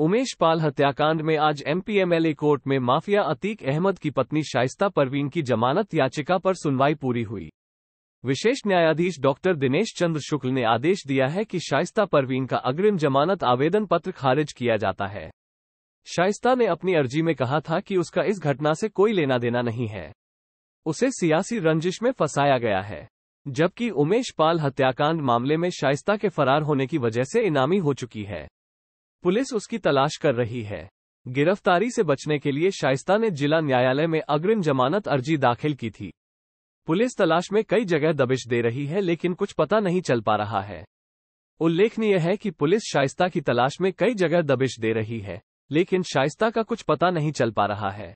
उमेश पाल हत्याकांड में आज एमपीएमएलए कोर्ट में माफिया अतीक अहमद की पत्नी शाइस्ता परवीन की जमानत याचिका पर सुनवाई पूरी हुई विशेष न्यायाधीश डॉक्टर दिनेश चंद्र शुक्ल ने आदेश दिया है कि शाइस्ता परवीन का अग्रिम जमानत आवेदन पत्र खारिज किया जाता है शाइस्ता ने अपनी अर्जी में कहा था कि उसका इस घटना से कोई लेना देना नहीं है उसे सियासी रंजिश में फंसाया गया है जबकि उमेश पाल हत्याकांड मामले में शाइस्ता के फरार होने की वजह से इनामी हो चुकी है पुलिस उसकी तलाश कर रही है गिरफ्तारी से बचने के लिए शाइस्ता ने जिला न्यायालय में अग्रिम जमानत अर्जी दाखिल की थी पुलिस तलाश में कई जगह दबिश दे रही है लेकिन कुछ पता नहीं चल पा रहा है उल्लेखनीय है कि पुलिस शाइस्ता की तलाश में कई जगह दबिश दे रही है लेकिन शाइस्ता का कुछ पता नहीं चल पा रहा है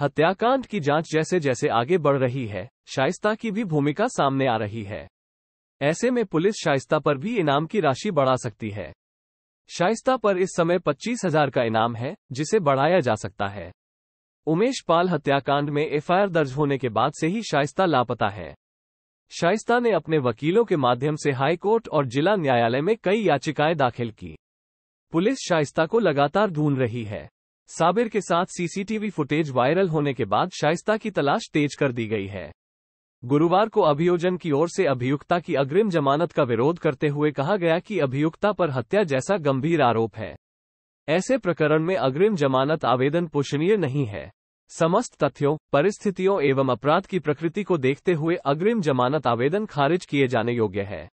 हत्याकांड की जांच जैसे जैसे आगे बढ़ रही है शाइस्ता की भी भूमिका सामने आ रही है ऐसे में पुलिस शाइस्ता पर भी इनाम की राशि बढ़ा सकती है शाइस्ता पर इस समय पच्चीस हजार का इनाम है जिसे बढ़ाया जा सकता है उमेश पाल हत्याकांड में एफआईआर दर्ज होने के बाद से ही शाइस्ता लापता है शाइस्ता ने अपने वकीलों के माध्यम से हाईकोर्ट और जिला न्यायालय में कई याचिकाएं दाखिल की पुलिस शाइस्ता को लगातार ढूंढ रही है साबिर के साथ सीसीटीवी फुटेज वायरल होने के बाद शाइस्ता की तलाश तेज कर दी गई है गुरुवार को अभियोजन की ओर से अभियुक्ता की अग्रिम जमानत का विरोध करते हुए कहा गया कि अभियुक्ता पर हत्या जैसा गंभीर आरोप है ऐसे प्रकरण में अग्रिम जमानत आवेदन पोषणीय नहीं है समस्त तथ्यों परिस्थितियों एवं अपराध की प्रकृति को देखते हुए अग्रिम जमानत आवेदन खारिज किए जाने योग्य है